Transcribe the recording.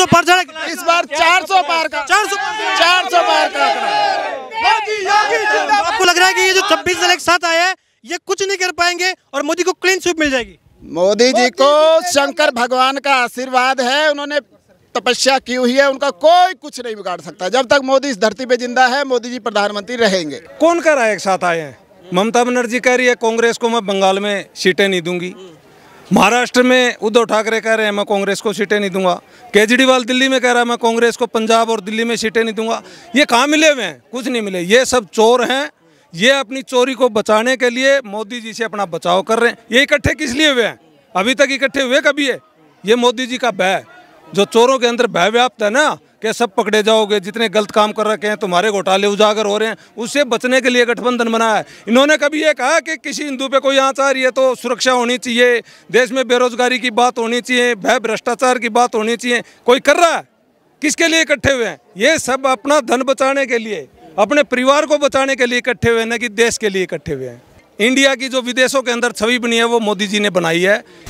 सौ पार जाएगा इस बार चार सौ पार का चार सौ चार सौ पार का आपको लग रहा है कि ये जो छब्बीस दल एक साथ आया है ये कुछ नहीं कर पाएंगे और मोदी को क्लीन स्वीप मिल जाएगी मोदी जी को शंकर भगवान का आशीर्वाद है उन्होंने तपस्या की हुई है उनका कोई कुछ नहीं बिगाड़ सकता जब तक मोदी इस धरती पे जिंदा है मोदी जी प्रधानमंत्री रहेंगे कौन कर रहा है एक साथ आए हैं ममता बनर्जी कह रही है कांग्रेस को मैं बंगाल में सीटें नहीं दूंगी महाराष्ट्र में उद्धव ठाकरे कह रहे हैं मैं कांग्रेस को सीटें नहीं दूंगा केजरीवाल दिल्ली में कह रहा है मैं कांग्रेस को पंजाब और दिल्ली में सीटें नहीं दूंगा ये कहाँ मिले हुए हैं कुछ नहीं मिले ये सब चोर हैं ये अपनी चोरी को बचाने के लिए मोदी जी से अपना बचाव कर रहे हैं ये इकट्ठे किस लिए हुए हैं अभी तक इकट्ठे हुए कभी है ये मोदी जी का भय जो चोरों के अंदर भय व्याप्त है ना कि सब पकड़े जाओगे जितने गलत काम कर रखे हैं तुम्हारे घोटाले उजागर हो रहे हैं उससे बचने के लिए गठबंधन बनाया है इन्होंने कभी ये कहा कि किसी हिंदू पे कोई आँच आ रही है तो सुरक्षा होनी चाहिए देश में बेरोजगारी की बात होनी चाहिए भय भ्रष्टाचार की बात होनी चाहिए कोई कर रहा है किसके लिए इकट्ठे हुए हैं ये सब अपना धन बचाने के लिए अपने परिवार को बचाने के लिए इकट्ठे हुए हैं न कि देश के लिए इकट्ठे हुए हैं इंडिया की जो विदेशों के अंदर छवि बनी है वो मोदी जी ने बनाई है